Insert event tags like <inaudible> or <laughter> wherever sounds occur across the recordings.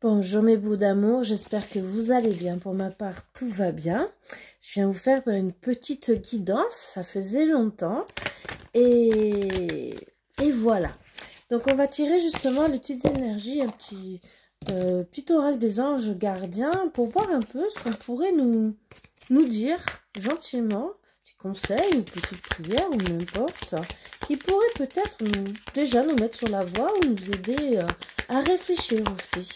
Bonjour mes bouts d'amour, j'espère que vous allez bien. Pour ma part, tout va bien. Je viens vous faire une petite guidance, ça faisait longtemps. Et, et voilà. Donc on va tirer justement les petites énergies, un petit, euh, petit oracle des anges gardiens pour voir un peu ce qu'on pourrait nous, nous dire gentiment, petit conseil, une petite prière ou n'importe, qui pourrait peut-être déjà nous mettre sur la voie ou nous aider euh, à réfléchir aussi.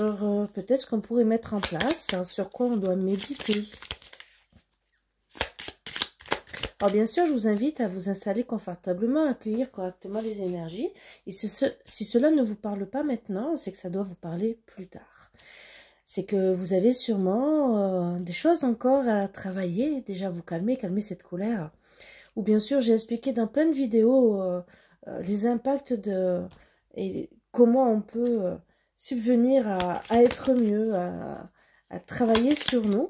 Euh, peut-être ce qu'on pourrait mettre en place, hein, sur quoi on doit méditer. Alors bien sûr, je vous invite à vous installer confortablement, à accueillir correctement les énergies. Et si, cela ne vous parle pas maintenant, c'est que ça doit vous parler plus tard. C'est que vous avez sûrement euh, des choses encore à travailler, déjà vous calmer, calmer cette colère. Ou bien sûr, j'ai expliqué dans plein de vidéos euh, les impacts de... et comment on peut subvenir à, être mieux, à, travailler sur nous.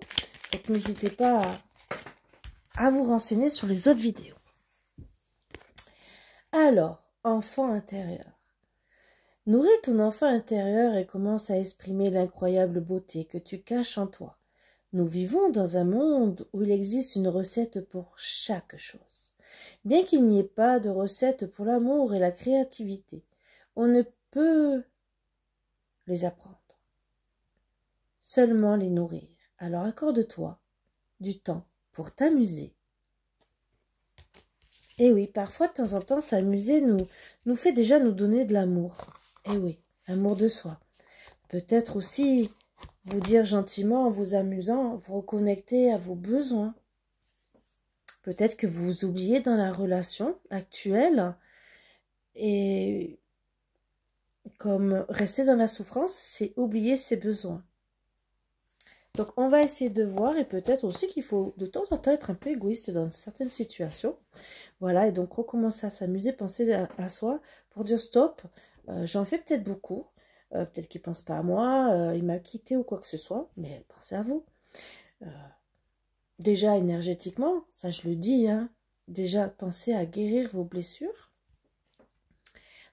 Donc n'hésitez pas à, à vous renseigner sur les autres vidéos. Alors, enfant intérieur. Nourris ton enfant intérieur et commence à exprimer l'incroyable beauté que tu caches en toi. Nous vivons dans un monde où il existe une recette pour chaque chose. Bien qu'il n'y ait pas de recette pour l'amour et la créativité, on ne peut apprendre. Seulement les nourrir. Alors accorde-toi du temps pour t'amuser. et eh oui, parfois de temps en temps, s'amuser nous, nous fait déjà nous donner de l'amour. et eh oui, amour de soi. Peut-être aussi vous dire gentiment en vous amusant, vous reconnecter à vos besoins. Peut-être que vous vous oubliez dans la relation actuelle et comme rester dans la souffrance, c'est oublier ses besoins. Donc on va essayer de voir et peut-être aussi qu'il faut de temps en temps être un peu égoïste dans certaines situations. Voilà, et donc recommencer à s'amuser, penser à, soi pour dire stop, euh, j'en fais peut-être beaucoup, euh, peut-être qu'il ne pense pas à moi, euh, il m'a quitté ou quoi que ce soit, mais pensez à vous. déjà énergétiquement, ça je le dis, hein, déjà pensez à guérir vos blessures.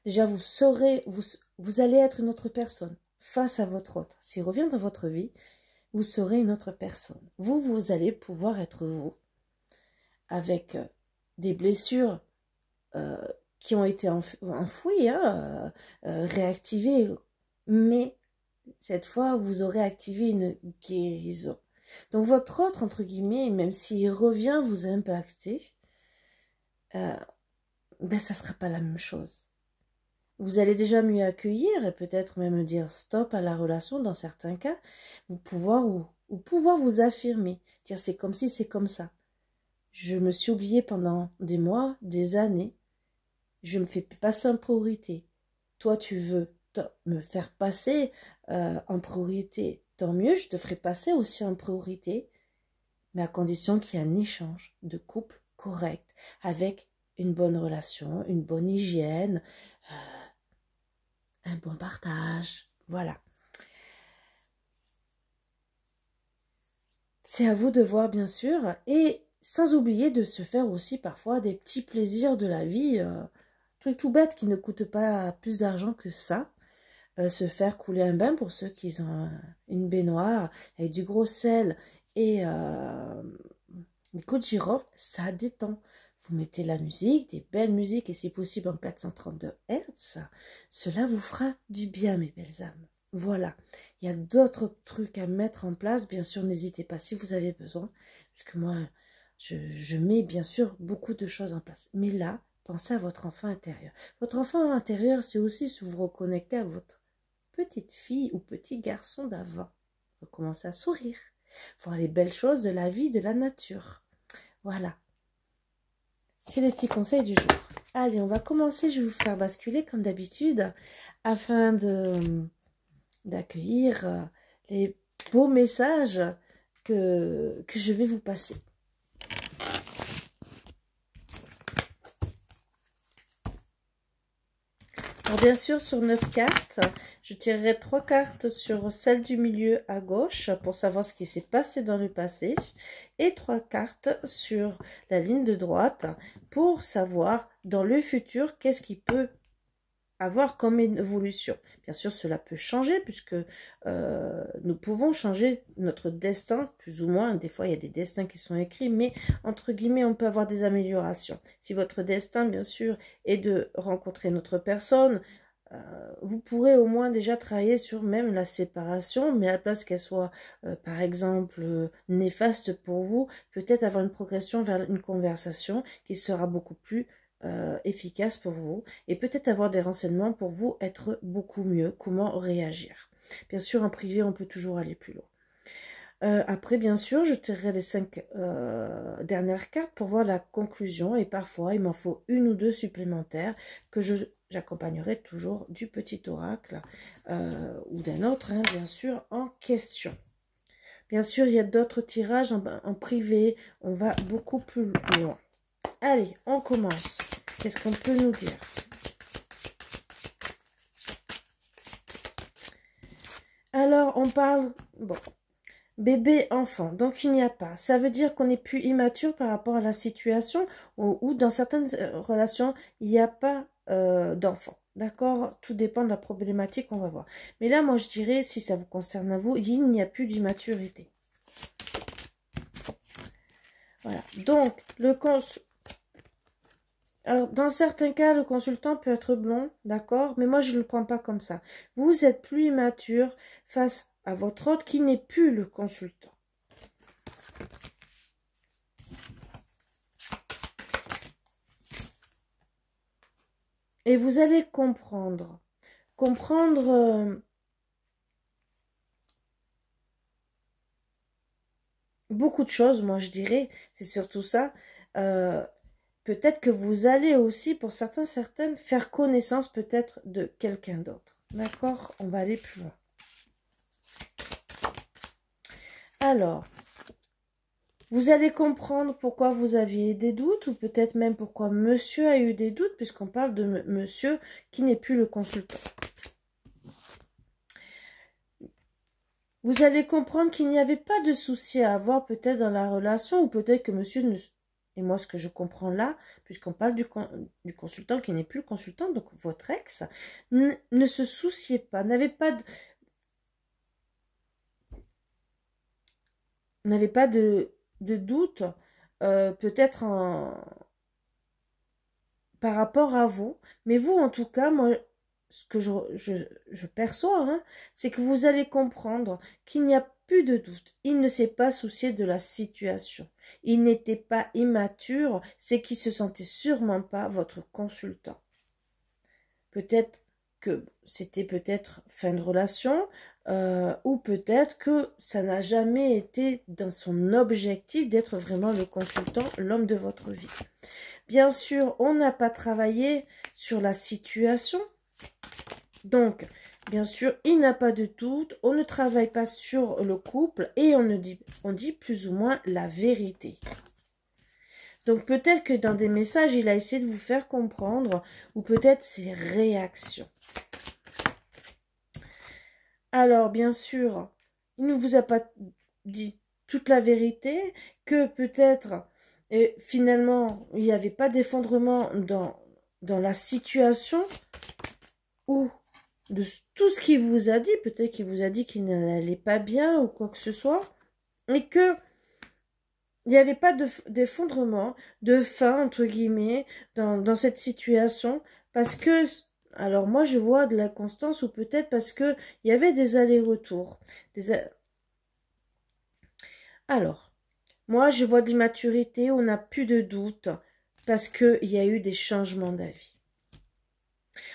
Déjà vous saurez, vous, vous allez être une autre personne face à votre autre. S'il revient dans votre vie, vous serez une autre personne. Vous, vous allez pouvoir être vous, avec euh, des blessures euh, qui ont été enfouies, hein, euh, réactivées, mais cette fois, vous aurez activé une guérison. Donc votre autre, entre guillemets, même s'il revient vous impacter, euh, ben ça sera pas la même chose. Vous allez déjà mieux accueillir et peut-être même dire stop à la relation dans certains cas, vous pouvoir ou, pouvoir vous affirmer, dire c'est comme si c'est comme ça. Je me suis oubliée pendant des mois, des années. Je me fais passer en priorité. Toi, tu veux me faire passer euh, en priorité. Tant mieux, je te ferai passer aussi en priorité, mais à condition qu'il y ait un échange de couple correct, avec une bonne relation, une bonne hygiène, euh, un bon partage. Voilà. C'est à vous de voir, bien sûr, et sans oublier de se faire aussi parfois des petits plaisirs de la vie, trucs euh, truc tout bête qui ne coûte pas plus d'argent que ça. Euh, se faire couler un bain pour ceux qui ont une baignoire avec du gros sel et euh, une de girofle, ça détend vous mettez la musique, des belles musiques et si possible en 432 Hz, cela vous fera du bien mes belles âmes. Voilà, il y a d'autres trucs à mettre en place, bien sûr n'hésitez pas si vous avez besoin, puisque moi je, mets bien sûr beaucoup de choses en place. Mais là, pensez à votre enfant intérieur. Votre enfant intérieur, c'est aussi si vous reconnecter à votre petite fille ou petit garçon d'avant. Vous commencez à sourire, voir les belles choses de la vie, de la nature. Voilà, c'est les petits conseils du jour. Allez, on va commencer. Je vais vous faire basculer comme d'habitude afin d'accueillir les beaux messages que, que je vais vous passer. bien sûr, sur 9 cartes, je tirerai 3 cartes sur celle du milieu à gauche pour savoir ce qui s'est passé dans le passé et 3 cartes sur la ligne de droite pour savoir dans le futur qu'est-ce qui peut avoir comme évolution. Bien sûr, cela peut changer puisque euh, nous pouvons changer notre destin, plus ou moins. Des fois, il y a des destins qui sont écrits, mais entre guillemets, on peut avoir des améliorations. Si votre destin, bien sûr, est de rencontrer notre personne, euh, vous pourrez au moins déjà travailler sur même la séparation, mais à la place qu'elle soit, euh, par exemple, néfaste pour vous, peut-être avoir une progression vers une conversation qui sera beaucoup plus euh, efficace pour vous et peut-être avoir des renseignements pour vous être beaucoup mieux, comment réagir. Bien sûr, en privé, on peut toujours aller plus loin. Euh, après, bien sûr, je tirerai les cinq euh, dernières cartes pour voir la conclusion et parfois, il m'en faut une ou deux supplémentaires que j'accompagnerai toujours du petit oracle ou d'un autre, hein, bien sûr, en question. Bien sûr, il y a d'autres tirages en privé, on va beaucoup plus loin. Allez, on commence. Qu'est-ce qu'on peut nous dire Alors, on parle... Bon. Bébé, enfant, donc il n'y a pas. Ça veut dire qu'on n'est plus immature par rapport à la situation ou, dans certaines euh, relations, il n'y a pas euh, d'enfant. D'accord Tout dépend de la problématique, qu'on va voir. Mais là, moi, je dirais, si ça vous concerne à vous, il n'y a plus d'immaturité. Voilà. Donc, le, alors, dans certains cas, le consultant peut être blond, d'accord, mais moi je ne le prends pas comme ça. Vous êtes plus immature face à votre hôte qui n'est plus le consultant. Et vous allez comprendre. Comprendre euh, beaucoup de choses, moi je dirais, c'est surtout ça. Euh, peut-être que vous allez aussi, pour certains, certaines, faire connaissance peut-être de quelqu'un d'autre. D'accord On va aller plus loin. Alors, vous allez comprendre pourquoi vous aviez des doutes, ou peut-être même pourquoi monsieur a eu des doutes, puisqu'on parle de monsieur qui n'est plus le consultant. Vous allez comprendre qu'il n'y avait pas de souci à avoir peut-être dans la relation, ou peut-être que monsieur ne, et moi, ce que je comprends là, puisqu'on parle du, du, consultant qui n'est plus le consultant, donc votre ex, ne se souciait pas, N'avez pas de... n'avait pas de, doute, euh, peut-être par rapport à vous, mais vous, en tout cas, moi, ce que je, perçois, hein, c'est que vous allez comprendre qu'il n'y a plus de doute, il ne s'est pas soucié de la situation. Il n'était pas immature, c'est qu'il se sentait sûrement pas votre consultant. Peut-être que c'était peut-être fin de relation, euh, ou peut-être que ça n'a jamais été dans son objectif d'être vraiment le consultant, l'homme de votre vie. Bien sûr, on n'a pas travaillé sur la situation. Donc, Bien sûr, il n'a pas de doute, on ne travaille pas sur le couple et on, dit, on dit plus ou moins la vérité. Donc peut-être que dans des messages, il a essayé de vous faire comprendre ou peut-être ses réactions. Alors bien sûr, il ne vous a pas dit toute la vérité, que peut-être finalement il n'y avait pas d'effondrement dans, dans la situation où de tout ce qu'il vous a dit, peut-être qu'il vous a dit qu'il n'allait pas bien ou quoi que ce soit, et que il n'y avait pas d'effondrement, de, faim, fin, entre guillemets, dans, dans, cette situation, parce que, alors moi je vois de la constance, ou peut-être parce que il y avait des allers-retours. Alors, moi je vois de l'immaturité, on n'a plus de doute, parce qu'il y a eu des changements d'avis.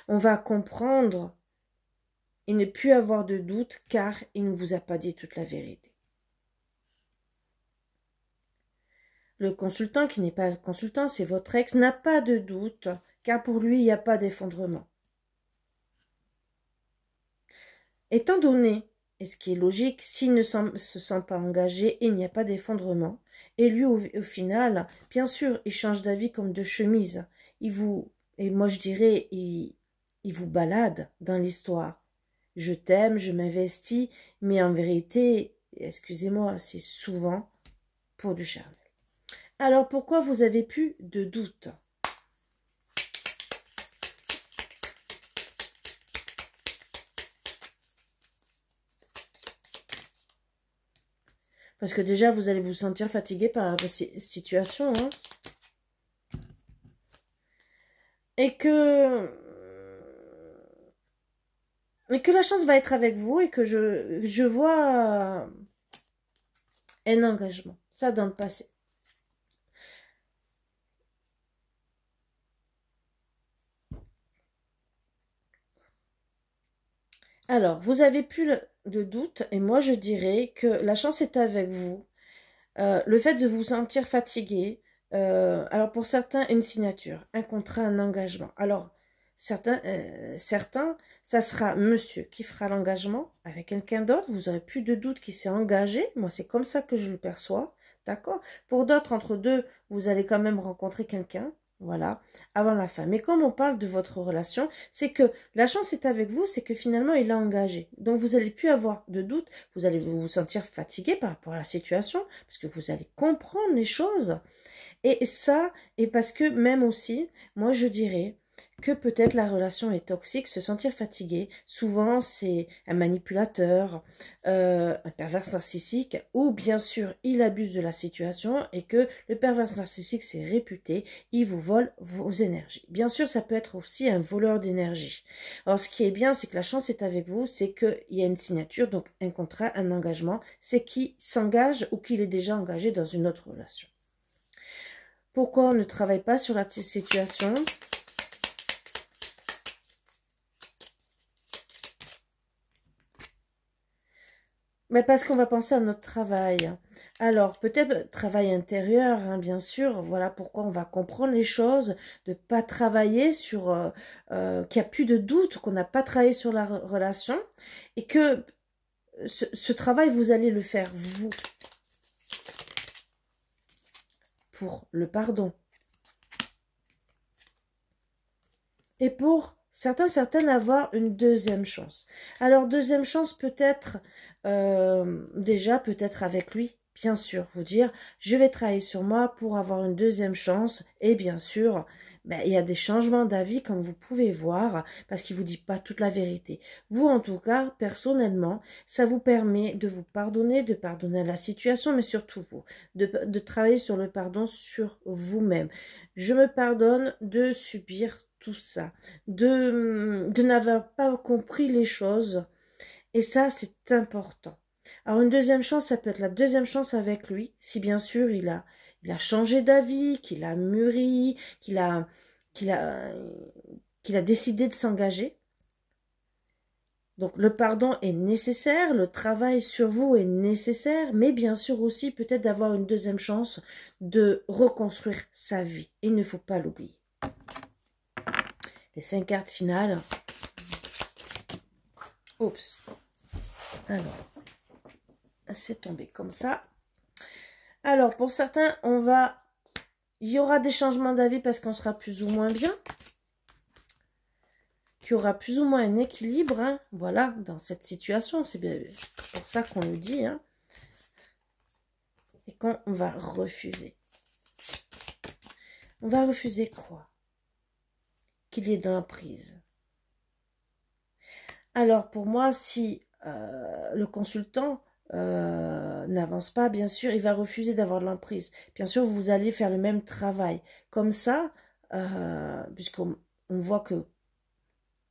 On va comprendre il ne peut avoir de doute car il ne vous a pas dit toute la vérité. Le consultant qui n'est pas le consultant, c'est votre ex, n'a pas de doute car pour lui, il n'y a pas d'effondrement. Étant donné, et ce qui est logique, s'il ne se sent pas engagé, il n'y a pas d'effondrement. Et lui, au, final, bien sûr, il change d'avis comme de chemise. Il vous, et moi je dirais, il, il vous balade dans l'histoire je t'aime, je m'investis, mais en vérité, excusez-moi, c'est souvent pour du charnel. Alors pourquoi vous avez plus de doute Parce que déjà, vous allez vous sentir fatigué par la situation. Hein et que que la chance va être avec vous et que je, je vois euh, un engagement. Ça dans le passé. Alors, vous avez plus de doute et moi je dirais que la chance est avec vous. Euh, le fait de vous sentir fatigué, euh, alors pour certains, une signature, un contrat, un engagement. Alors, Certains, euh, certains, ça sera monsieur qui fera l'engagement avec quelqu'un d'autre. Vous aurez plus de doute qu'il s'est engagé. Moi, c'est comme ça que je le perçois. D'accord Pour d'autres, entre deux, vous allez quand même rencontrer quelqu'un. Voilà, avant la fin. Mais comme on parle de votre relation, c'est que la chance est avec vous, c'est que finalement il a engagé. Donc vous n'allez plus avoir de doute, vous allez vous sentir fatigué par rapport à la situation, parce que vous allez comprendre les choses. Et ça, et parce que même aussi, moi je dirais, que peut-être la relation est toxique, se sentir fatigué. Souvent, c'est un manipulateur, euh, un pervers narcissique, ou bien sûr, il abuse de la situation et que le pervers narcissique, c'est réputé, il vous vole vos énergies. Bien sûr, ça peut être aussi un voleur d'énergie. Alors, ce qui est bien, c'est que la chance est avec vous, c'est qu'il y a une signature, donc un contrat, un engagement, c'est qui s'engage ou qu'il est déjà engagé dans une autre relation. Pourquoi on ne travaille pas sur la situation Mais parce qu'on va penser à notre travail. Alors, peut-être travail intérieur, hein, bien sûr. Voilà pourquoi on va comprendre les choses, de ne pas travailler sur... Euh, euh, qu'il n'y a plus de doute, qu'on n'a pas travaillé sur la relation. Et que ce travail, vous allez le faire, vous. Pour le pardon. Et pour certains, certaines avoir une deuxième chance. Alors, deuxième chance peut-être euh, déjà peut-être avec lui, bien sûr, vous dire je vais travailler sur moi pour avoir une deuxième chance et bien sûr ben, il y a des changements d'avis comme vous pouvez voir parce qu'il vous dit pas toute la vérité. Vous en tout cas, personnellement, ça vous permet de vous pardonner, de pardonner à la situation, mais surtout vous, de, de travailler sur le pardon sur vous-même. Je me pardonne de subir tout ça, de, de n'avoir pas compris les choses et ça, c'est important. Alors une deuxième chance, ça peut être la deuxième chance avec lui, si bien sûr il a, il a changé d'avis, qu'il a mûri, qu'il a, qu'il a, qu'il a décidé de s'engager. Donc le pardon est nécessaire, le travail sur vous est nécessaire, mais bien sûr aussi peut-être d'avoir une deuxième chance de reconstruire sa vie. Il ne faut pas l'oublier. Les cinq cartes finales. Oups. Alors, c'est tombé comme ça. Alors, pour certains, on va... Il y aura des changements d'avis parce qu'on sera plus ou moins bien. Qu'il y aura plus ou moins un équilibre, hein, voilà, dans cette situation. C'est bien pour ça qu'on le dit. Hein, et qu'on va refuser. On va refuser quoi Qu'il y ait de prise. Alors, pour moi, si euh, le consultant euh, n'avance pas, bien sûr, il va refuser d'avoir de l'emprise. Bien sûr, vous allez faire le même travail. Comme ça, euh, puisqu'on on voit que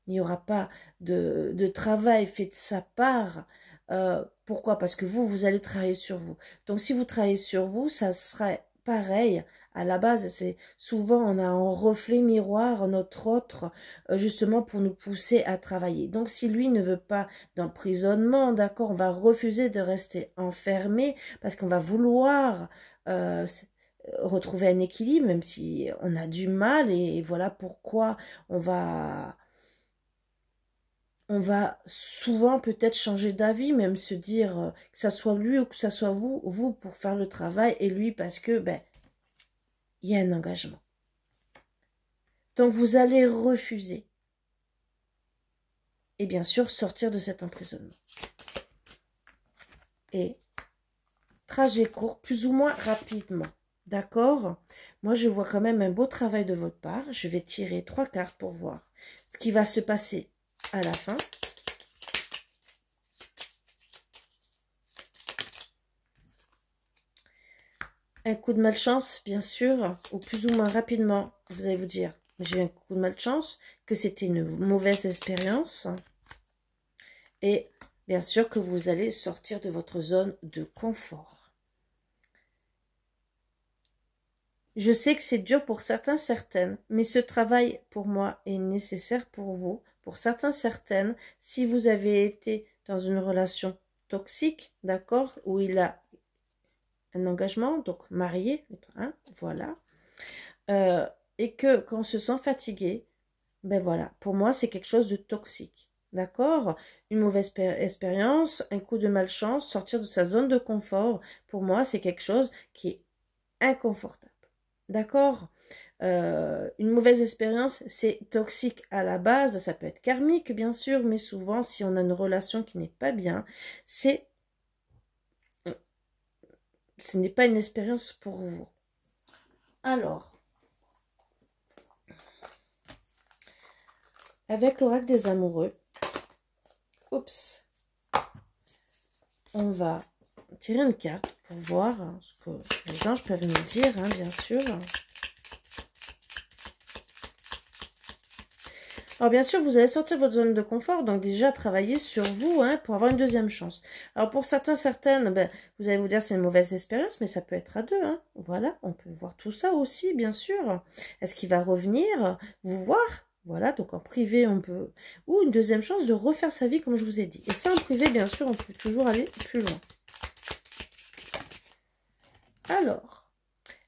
il n'y aura pas de, travail fait de sa part. Euh, pourquoi Parce que vous, vous allez travailler sur vous. Donc, si vous travaillez sur vous, ça serait pareil. À la base, c'est souvent on a un reflet miroir notre autre euh, justement pour nous pousser à travailler. Donc si lui ne veut pas d'emprisonnement, d'accord, on va refuser de rester enfermé parce qu'on va vouloir euh, retrouver un équilibre, même si on a du mal et voilà pourquoi on va on va souvent peut-être changer d'avis, même se dire euh, que ça soit lui ou que ça soit vous, vous pour faire le travail et lui parce que ben il y a un engagement. Donc vous allez refuser et bien sûr sortir de cet emprisonnement. Et trajet court, plus ou moins rapidement. D'accord Moi, je vois quand même un beau travail de votre part. Je vais tirer trois cartes pour voir ce qui va se passer à la fin. Un coup de malchance, bien sûr, ou plus ou moins rapidement, vous allez vous dire, j'ai un coup de malchance, que c'était une mauvaise expérience. Et bien sûr que vous allez sortir de votre zone de confort. Je sais que c'est dur pour certains, certaines, mais ce travail pour moi est nécessaire pour vous pour certains, certaines, si vous avez été dans une relation toxique, d'accord, où il a un engagement, donc marié, voilà, euh, et que quand on se sent fatigué, ben voilà, pour moi c'est quelque chose de toxique, d'accord Une mauvaise expérience, un coup de malchance, sortir de sa zone de confort, pour moi c'est quelque chose qui est inconfortable, d'accord euh, une mauvaise expérience, c'est toxique à la base, ça peut être karmique bien sûr, mais souvent si on a une relation qui n'est pas bien, c'est ce n'est pas une expérience pour vous. Alors, avec l'oracle des amoureux, oups, on va tirer une carte pour voir ce que les anges peuvent nous dire, hein, bien sûr. Alors bien sûr, vous allez sortir votre zone de confort, donc déjà travailler sur vous hein, pour avoir une deuxième chance. Alors pour certains, certaines, ben, vous allez vous dire c'est une mauvaise expérience, mais ça peut être à deux. Hein. Voilà, on peut voir tout ça aussi, bien sûr. Est-ce qu'il va revenir vous voir voilà, donc en privé, on peut... Ou une deuxième chance de refaire sa vie, comme je vous ai dit. Et ça, en privé, bien sûr, on peut toujours aller plus loin. Alors,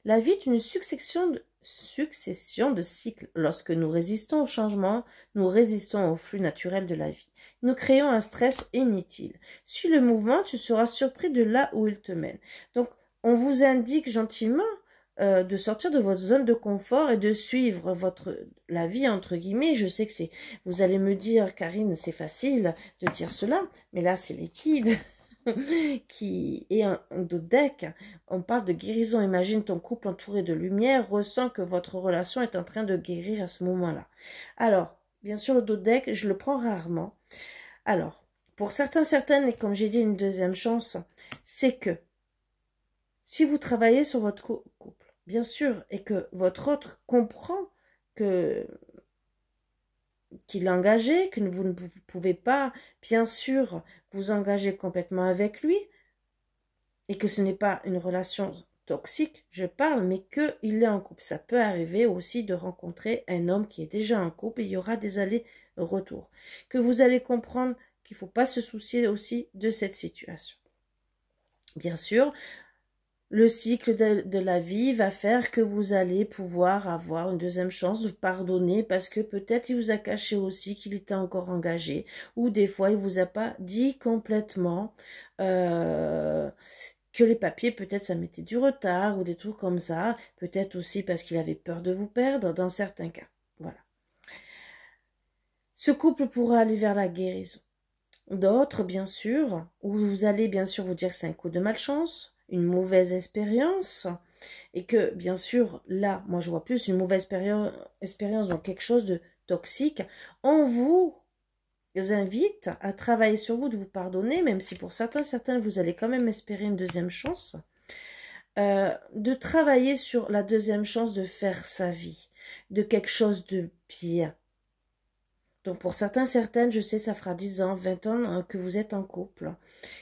la vie est une succession de, succession de cycles. Lorsque nous résistons au changement, nous résistons au flux naturel de la vie. Nous créons un stress inutile. Suis le mouvement, tu seras surpris de là où il te mène. Donc, on vous indique gentiment euh, de sortir de votre zone de confort et de suivre votre la vie entre guillemets. Je sais que c'est vous allez me dire Karine, c'est facile de dire cela, mais là c'est liquide. <laughs> qui est un, un dodec. On parle de guérison. Imagine ton couple entouré de lumière, ressent que votre relation est en train de guérir à ce moment-là. Alors, bien sûr, le dodec, je le prends rarement. Alors, pour certains, certaines, et comme j'ai dit, une deuxième chance, c'est que si vous travaillez sur votre couple, bien sûr, et que votre autre comprend que qu'il l'engageait, que vous ne pouvez pas, bien sûr, vous engager complètement avec lui, et que ce n'est pas une relation toxique, je parle, mais qu'il est en couple. Ça peut arriver aussi de rencontrer un homme qui est déjà en couple et il y aura des allers-retours. Que vous allez comprendre qu'il ne faut pas se soucier aussi de cette situation. Bien sûr, le cycle de, la vie va faire que vous allez pouvoir avoir une deuxième chance de pardonner parce que peut-être il vous a caché aussi qu'il était encore engagé ou des fois il vous a pas dit complètement euh, que les papiers peut-être ça mettait du retard ou des trucs comme ça, peut-être aussi parce qu'il avait peur de vous perdre dans certains cas. Voilà. Ce couple pourra aller vers la guérison. D'autres, bien sûr, où vous allez bien sûr vous dire c'est un coup de malchance, une mauvaise expérience et que bien sûr là moi je vois plus une mauvaise expérience donc quelque chose de toxique on vous invite à travailler sur vous de vous pardonner même si pour certains certaines vous allez quand même espérer une deuxième chance euh, de travailler sur la deuxième chance de faire sa vie de quelque chose de pire donc pour certains certaines je sais ça fera 10 ans 20 ans hein, que vous êtes en couple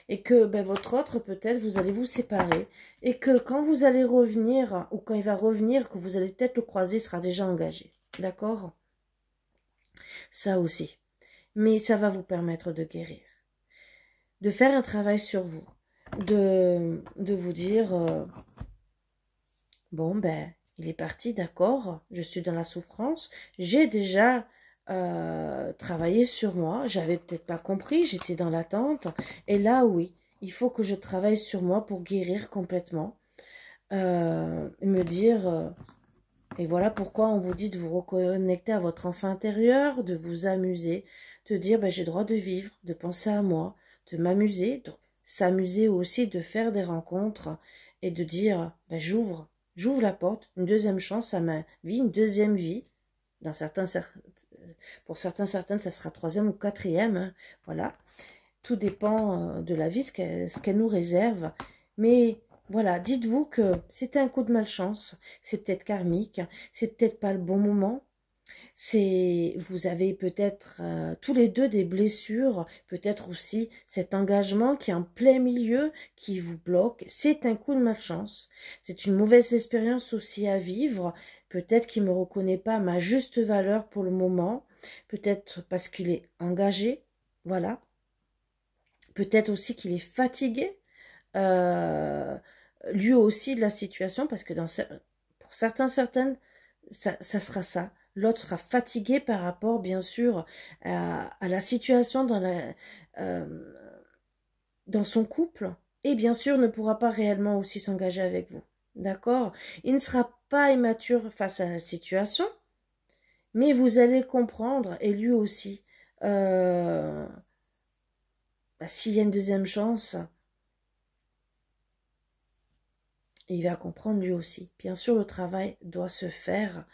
et que ben, votre autre, peut-être, vous allez vous séparer, et que quand vous allez revenir, ou quand il va revenir, que vous allez peut-être le croiser, sera déjà engagé. D'accord Ça aussi. Mais ça va vous permettre de guérir, de faire un travail sur vous, de, de vous dire, euh, bon, ben, il est parti, d'accord, je suis dans la souffrance, j'ai déjà euh, travailler sur moi. J'avais peut-être pas compris, j'étais dans l'attente. Et là, oui, il faut que je travaille sur moi pour guérir complètement. Euh, me dire, euh, et voilà pourquoi on vous dit de vous reconnecter à votre enfant intérieur, de vous amuser, de dire, ben, j'ai droit de vivre, de penser à moi, de m'amuser, de s'amuser aussi, de faire des rencontres et de dire, ben, j'ouvre, j'ouvre la porte, une deuxième chance à ma vie, une deuxième vie, dans certains pour certains, certaines, ça sera troisième ou quatrième. Hein, voilà. Tout dépend euh, de la vie, ce qu'elle nous réserve. Mais voilà, dites-vous que c'est un coup de malchance, c'est peut-être karmique, c'est peut-être pas le bon moment. C'est vous avez peut-être euh, tous les deux des blessures, peut-être aussi cet engagement qui est en plein milieu qui vous bloque, c'est un coup de malchance. C'est une mauvaise expérience aussi à vivre, Peut-être qu'il ne me reconnaît pas ma juste valeur pour le moment. Peut-être parce qu'il est engagé. Voilà. Peut-être aussi qu'il est fatigué. Euh, lui aussi de la situation parce que dans, pour certains, certaines, ça, sera ça. L'autre sera fatigué par rapport, bien sûr, à, la situation dans, la, euh, dans son couple et bien sûr ne pourra pas réellement aussi s'engager avec vous. D'accord Il ne sera pas immature face à la situation, mais vous allez comprendre, et lui aussi, euh, bah, s'il y a une deuxième chance, il va comprendre lui aussi. Bien sûr, le travail doit se faire,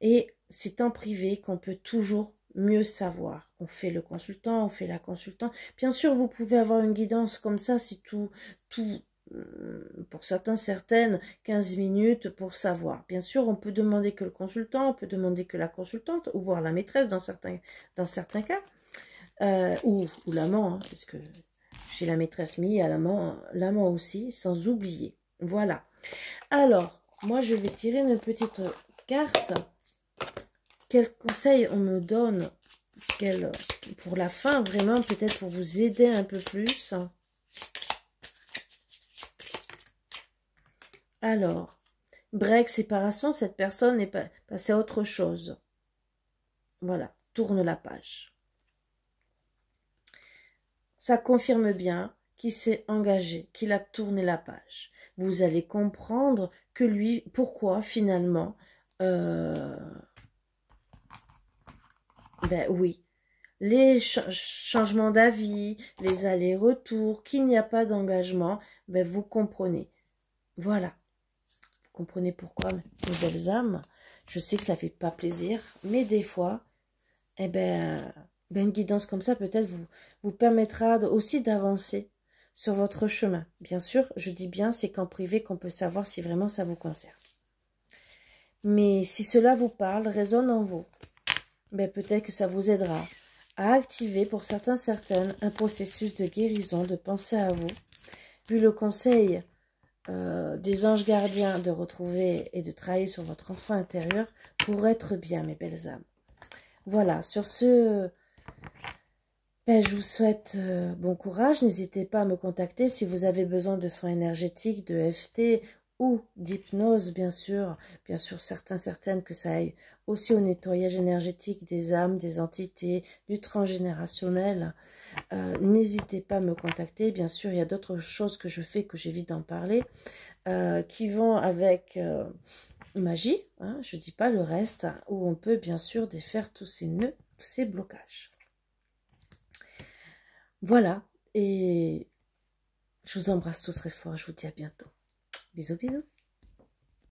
et c'est en privé qu'on peut toujours mieux savoir. On fait le consultant, on fait la consultante. Bien sûr, vous pouvez avoir une guidance comme ça si tout, tout, Mm, pour certains, certaines, 15 minutes pour savoir. Bien sûr, on peut demander que le consultant, on peut demander que la consultante, ou voir la maîtresse dans certains, dans certains cas, euh, ou, ou l'amant, hein, parce que chez la maîtresse, mais il y a l'amant aussi, sans oublier. Voilà. Alors, moi, je vais tirer une petite carte. Quel conseil on me donne quel, pour la fin, vraiment, peut-être pour vous aider un peu plus Alors, break, séparation, cette personne n'est passée à autre chose. Voilà, tourne la page. Ça confirme bien qu'il s'est engagé, qu'il a tourné la page. Vous allez comprendre que lui, pourquoi finalement, euh, ben oui, les changements d'avis, les allers-retours, qu'il n'y a pas d'engagement, ben vous comprenez. Voilà comprenez pourquoi, mes belles âmes. Je sais que ça fait pas plaisir, mais des fois, eh ben, ben une guidance comme ça peut-être vous, vous permettra aussi d'avancer sur votre chemin. Bien sûr, je dis bien, c'est qu'en privé qu'on peut savoir si vraiment ça vous concerne. Mais si cela vous parle, résonne en vous, ben peut-être que ça vous aidera à activer pour certains certaines un processus de guérison, de penser à vous. Vu le conseil euh, des anges gardiens de retrouver et de travailler sur votre enfant intérieur pour être bien, mes belles âmes. Voilà, sur ce, ben, je vous souhaite euh, bon courage. N'hésitez pas à me contacter si vous avez besoin de fonds énergétiques, de FT ou d'hypnose, bien sûr. Bien sûr, certains, certaines que ça aille aussi au nettoyage énergétique des âmes, des entités, du transgénérationnel. Euh, n'hésitez pas à me contacter. Bien sûr, il y a d'autres choses que je fais que j'évite d'en parler, euh, qui vont avec euh, magie, hein, je ne dis pas le reste, où on peut bien sûr défaire tous ces nœuds, tous ces blocages. Voilà, et je vous embrasse tous très fort, je vous dis à bientôt. Bisous, bisous.